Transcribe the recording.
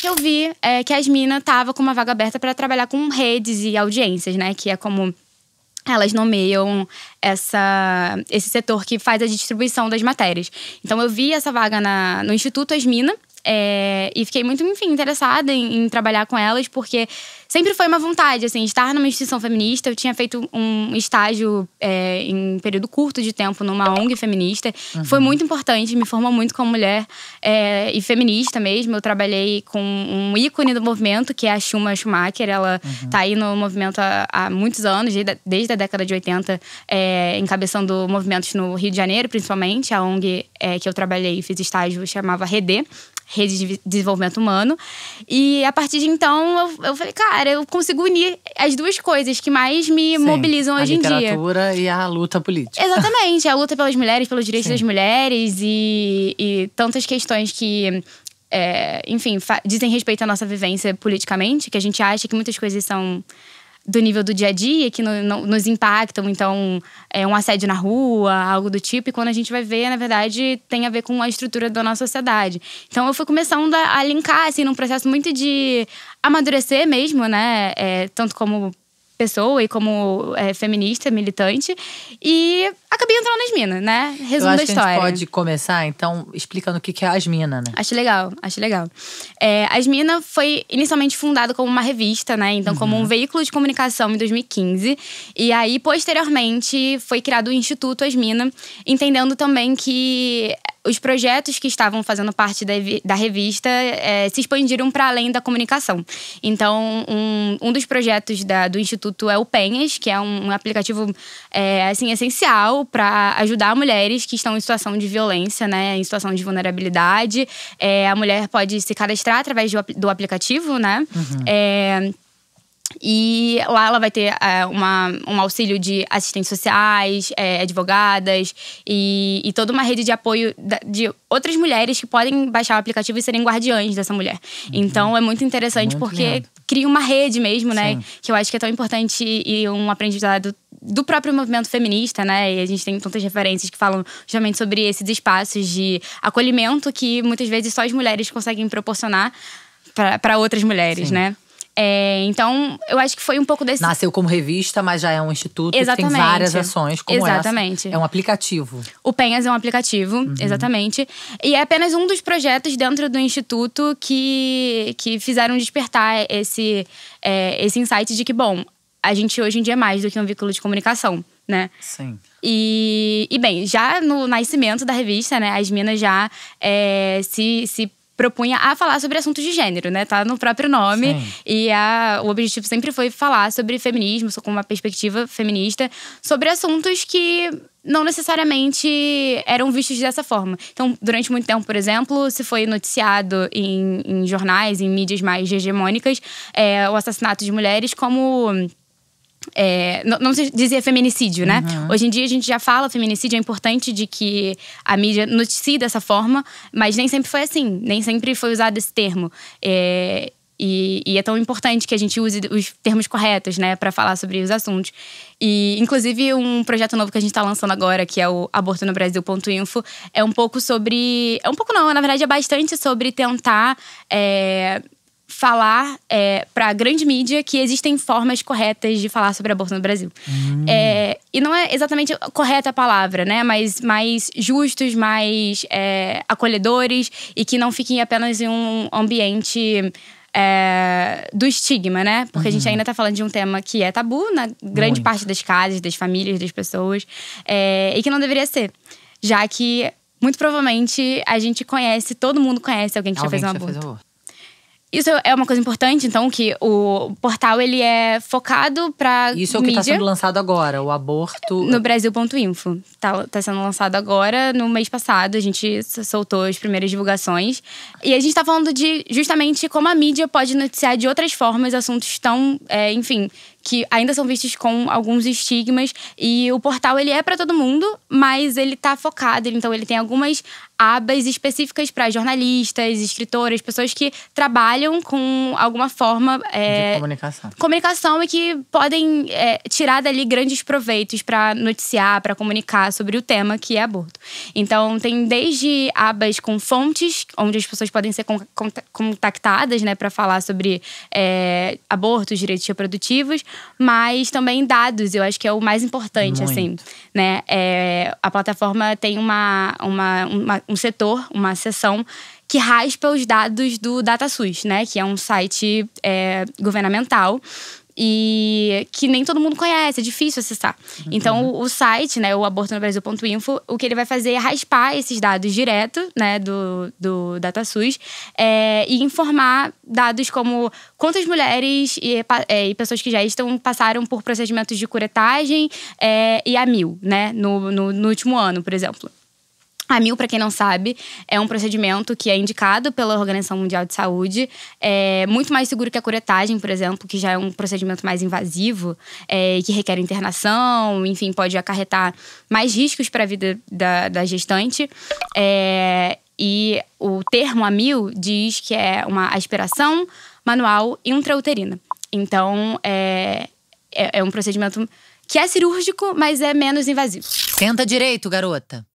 que eu vi é, que a Asmina tava com uma vaga aberta para trabalhar com redes e audiências, né? Que é como elas nomeiam essa, esse setor que faz a distribuição das matérias. Então eu vi essa vaga na, no Instituto Asmina é, e fiquei muito, enfim, interessada em, em, trabalhar com elas, porque sempre foi uma vontade, assim, estar numa instituição feminista. Eu tinha feito um estágio é, em um período curto de tempo numa ONG feminista. Uhum. Foi muito importante, me formou muito como mulher é, e feminista mesmo. Eu trabalhei com um ícone do movimento, que é a Schuma Schumacher. Ela uhum. tá aí no movimento há, há muitos anos, desde, a década de 80, é, encabeçando movimentos no Rio de Janeiro, principalmente. A ONG é, que eu trabalhei e fiz estágio chamava Redê rede de desenvolvimento humano. E a partir de então, eu, eu falei, cara, eu consigo unir as duas coisas que mais me Sim, mobilizam hoje em dia. A literatura e a luta política. Exatamente, a luta pelas mulheres, pelos direitos Sim. das mulheres e, e tantas questões que é, enfim, dizem respeito à nossa vivência politicamente, que a gente acha que muitas coisas são do nível do dia a dia que no, no, nos impactam, então é um assédio na rua, algo do tipo, e quando a gente vai ver, na verdade, tem a ver com a estrutura da nossa sociedade. Então eu fui começando a, a linkar, assim, num processo muito de amadurecer mesmo, né? É, tanto como pessoa e como é, feminista, militante. E acabei entrando nas minas, né? Resumo da história. Que a gente pode começar, então, explicando o que, é as minas, né? Acho legal, acho legal. É, as minas foi inicialmente fundada como uma revista, né? Então, uhum. como um veículo de comunicação em 2015. E aí, posteriormente, foi criado o Instituto As Minas, entendendo também que os projetos que estavam fazendo parte da, da revista é, se expandiram para além da comunicação. Então, um, um dos projetos da, do Instituto é o Penhas, que é um, um aplicativo é, assim, essencial para ajudar mulheres que estão em situação de violência, né, em situação de vulnerabilidade. É, a mulher pode se cadastrar através do, do aplicativo, né? Uhum. É, e lá ela vai ter é, uma, um auxílio de assistentes sociais, é, advogadas e, e, toda uma rede de apoio de outras mulheres que podem baixar o aplicativo e serem guardiães dessa mulher. Uhum. Então é muito interessante muito porque lindo. cria uma rede mesmo, né? Sim. Que eu acho que é tão importante e um aprendizado do próprio movimento feminista, né? E a gente tem tantas referências que falam justamente sobre esses espaços de acolhimento que muitas vezes só as mulheres conseguem proporcionar para outras mulheres, Sim. né? É, então, eu acho que foi um pouco desse. Nasceu como revista, mas já é um instituto exatamente. que tem várias ações, como Exatamente. Essa. É um aplicativo. O Penhas é um aplicativo, uhum. exatamente. E é apenas um dos projetos dentro do instituto que, que fizeram despertar esse, é, esse insight de que, bom, a gente hoje em dia é mais do que um vínculo de comunicação, né? Sim. E, e bem, já no nascimento da revista, né, as minas já é, se, se propunha a falar sobre assuntos de gênero, né? Tá no próprio nome. Sim. E a, o objetivo sempre foi falar sobre feminismo, com uma perspectiva feminista, sobre assuntos que não necessariamente eram vistos dessa forma. Então, durante muito tempo, por exemplo, se foi noticiado em, em jornais, em mídias mais hegemônicas, é, o assassinato de mulheres como é, não, não se dizia feminicídio, né? Uhum. Hoje em dia a gente já fala feminicídio, é importante de que a mídia noticie dessa forma, mas nem sempre foi assim, nem sempre foi usado esse termo. É, e, e, é tão importante que a gente use os termos corretos, né, para falar sobre os assuntos. E, inclusive, um projeto novo que a gente está lançando agora, que é o aborto no Brasil.info, é um pouco sobre. É um pouco não, na verdade, é bastante sobre tentar. É, falar é, para a grande mídia que existem formas corretas de falar sobre aborto no Brasil. Hum. É, e não é exatamente correta a palavra, né? Mas mais justos, mais é, acolhedores e que não fiquem apenas em um ambiente. É, do estigma, né? Porque uhum. a gente uhum. ainda tá falando de um tema que é tabu na grande Muito. parte das casas, das famílias, das pessoas, é, e que não deveria ser. Já que, muito provavelmente, a gente conhece, todo mundo conhece alguém que alguém já fez um aborto. Isso é uma coisa importante, então, que o portal ele é focado para Isso é o que está sendo lançado agora, o aborto. No Brasil.info. Tá, tá sendo lançado agora, no mês passado. A gente soltou as primeiras divulgações. E a gente está falando de justamente como a mídia pode noticiar de outras formas assuntos tão, é, enfim, que ainda são vistos com alguns estigmas e o portal ele é para todo mundo, mas ele está focado, então ele tem algumas abas específicas para jornalistas, escritoras, pessoas que trabalham com alguma forma é, de comunicação, comunicação e que podem é, tirar dali grandes proveitos para noticiar, para comunicar sobre o tema que é aborto. Então tem desde abas com fontes onde as pessoas podem ser contactadas, né, para falar sobre é, abortos, direitos reprodutivos, mas também dados, eu acho que é o mais importante, Muito. assim, né? É, a plataforma tem uma, uma, uma, um setor, uma seção que raspa os dados do DataSUS, né? Que é um site é, governamental e que nem todo mundo conhece, é difícil acessar. Então, o, uhum. o, site, né, o abortonobrasil.info, o que ele vai fazer é raspar esses dados direto, né, do, do DataSUS é, e informar dados como quantas mulheres e, é, e, pessoas que já estão passaram por procedimentos de curetagem é, e a mil, né, no, no, no último ano, por exemplo. A MIL, para quem não sabe, é um procedimento que é indicado pela Organização Mundial de Saúde, é muito mais seguro que a curetagem, por exemplo, que já é um procedimento mais invasivo, é, que requer internação, enfim, pode acarretar mais riscos para a vida da, da gestante. É, e o termo AMIL diz que é uma aspiração manual intrauterina. Então, é, é, é um procedimento que é cirúrgico, mas é menos invasivo. Senta direito, garota.